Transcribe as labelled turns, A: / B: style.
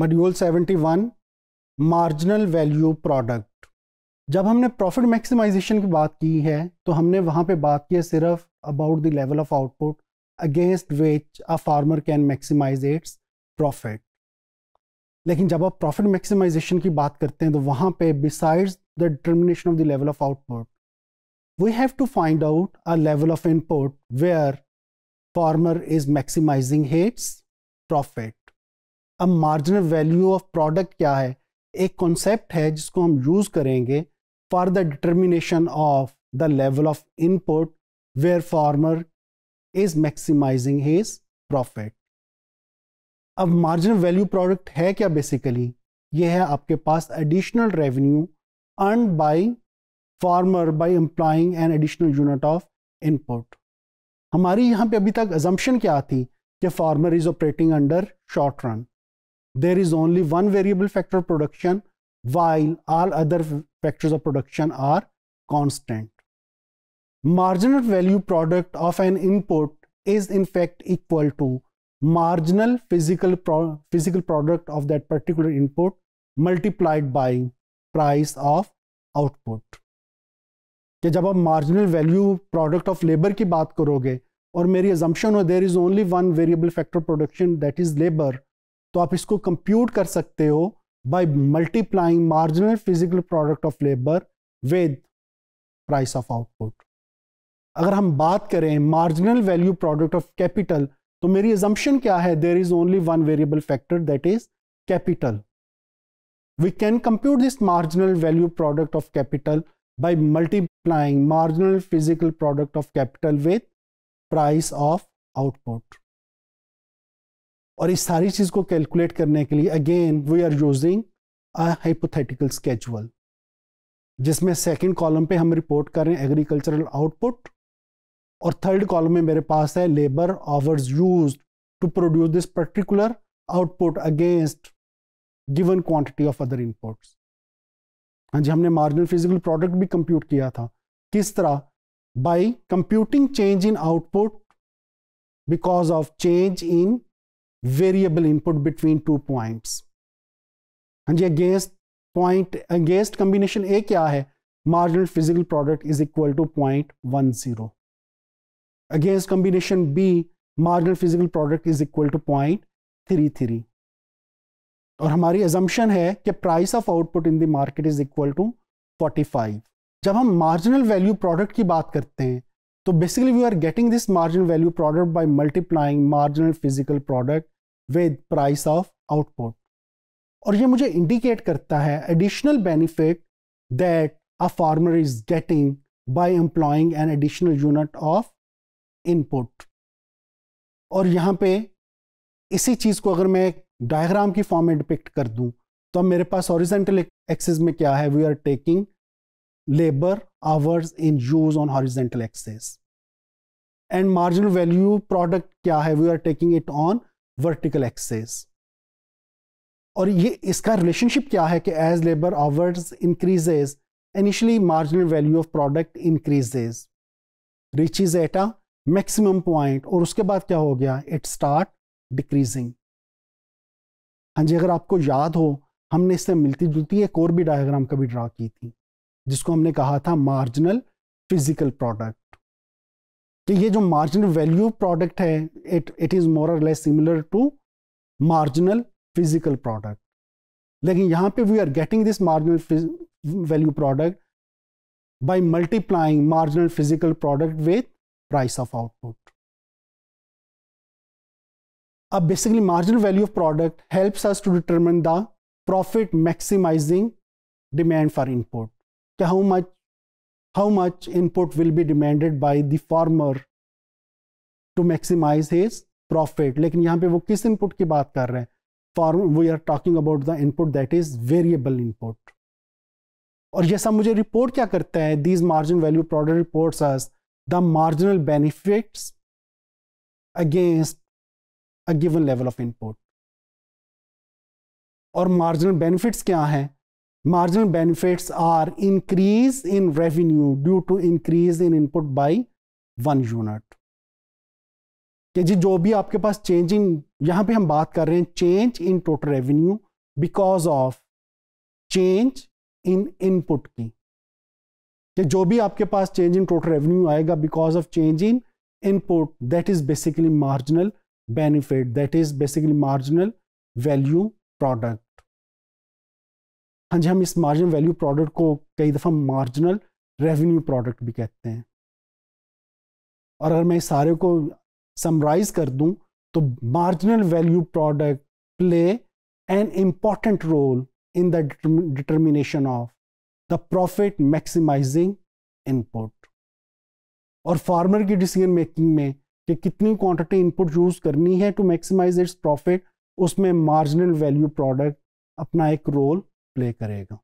A: Module 71 marginal value product जब हमने profit maximisation की बात की है तो हमने वहां पे बात की है सिर्फ about the level of output against which a farmer can maximize its profit लेकिन जब आप प्रॉफिट मैक्सिमाइजेशन की बात करते हैं तो वहां पे besides the determination of the level of output we have to find out a level of input where farmer is maximizing its profit अब मार्जिनल वैल्यू ऑफ प्रोडक्ट क्या है एक कॉन्सेप्ट है जिसको हम यूज़ करेंगे for the determination of the level of input where farmer is maximizing his profit अब marginal value product है क्या बेसिकली ये है आपके पास additional revenue earn by farmer by employing an additional unit of input हमारी यहाँ पे अभी तक एजम्पन क्या थी कि farmer is operating under short run there is only one variable factor of production while all other factors of production are constant. Marginal value product of an input is in fact equal to marginal physical, pro physical product of that particular input multiplied by price of output. कि जब आप marginal value product of labour की बात करोगे और मेरी assumption हो there is only one variable factor production that is labour. तो आप इसको कंप्यूट कर सकते हो by multiplying marginal physical product of labour with price of output अगर हम बात करें marginal value product of capital तो मेरी एजम्पन क्या है there is only one variable factor that is capital we can compute this marginal value product of capital by multiplying marginal physical product of capital with price of output और इस सारी चीज़ को calculate करने के लिए again we are using a hypothetical schedule जिसमें second column पे हम रिपोर्ट कर रहे हैं एग्रीकल्चरल आउटपुट और थर्ड कॉलम में मेरे पास है labour hours used to produce this particular output against given quantity of other inputs हाँ जी हमने मार्जिनल फिजिकल प्रोडक्ट भी कंप्यूट किया था किस तरह by computing change in output because of change in variable input between two points हाँ जी against point against combination A क्या है marginal physical product is equal to point one zero against combination B marginal physical product is equal to point three three और हमारी assumption है कि price of output in the market is equal to forty five जब हम marginal value product की बात करते हैं तो basically we are getting this marginal value product by multiplying marginal physical product with price of output और ये मुझे इंडिकेट करता है additional benefit that a farmer is getting by employing an additional unit of input और यहाँ पे इसी चीज़ को अगर मैं डायग्राम की फॉर्म में डिपिक्ट कर दूँ तो अब मेरे पास ऑरिजेंटल एक्सिस में क्या है we are taking labour hours in use on horizontal axis and marginal value product क्या है we are taking it on vertical axis और ये इसका रिलेशनशिप क्या है कि as labour hours increases initially marginal value of product increases reach is at a maximum point और उसके बाद क्या हो गया इट स्टार्ट डिक्रीजिंग हाँ जी अगर आपको याद हो हमने इससे मिलती जुलती एक और भी डायग्राम कभी ड्रा की थी जिसको हमने कहा था मार्जिनल फिजिकल प्रोडक्ट तो ये जो मार्जिनल वैल्यू प्रोडक्ट है it it is more less similar to marginal physical product लेकिन यहां पे we are getting this marginal value product by multiplying marginal physical product with price of output अब basically marginal value of product helps us to determine the profit maximizing demand for input how much how much input will be demanded by the farmer to maximize his profit लेकिन यहाँ पे वो किस input की बात कर रहे हैं farm we are talking about the input that is variable input और जैसा मुझे रिपोर्ट क्या करता है these margin value product report the marginal benefit against a given level of input और मार्जिनल बेनिफिट्स क्या हैं marginal benefits are increase in revenue due to increase in input by one unit कि जी जो भी आपके पास चेंज इन यहां पे हम बात कर रहे हैं change in total revenue because of change in input की कि जो भी आपके पास चेंज इन टोटल रेवेन्यू आएगा because of change in input that is basically marginal benefit that is basically marginal value product हाँ जी हम इस मार्जिन वैल्यू प्रोडक्ट को कई दफ़ा मार्जिनल रेवेन्यू प्रोडक्ट भी कहते हैं और अगर मैं इस सारे को समराइज कर दूं तो marginal value product play an important role in the determination of the profit maximizing input और फार्मर की डिसीजन मेकिंग में कि कितनी क्वांटिटी इनपुट यूज करनी है टू मैक्सिमाइज इट्स प्रॉफिट उसमें मार्जिनल वैल्यू प्रोडक्ट अपना एक रोल प्ले करेगा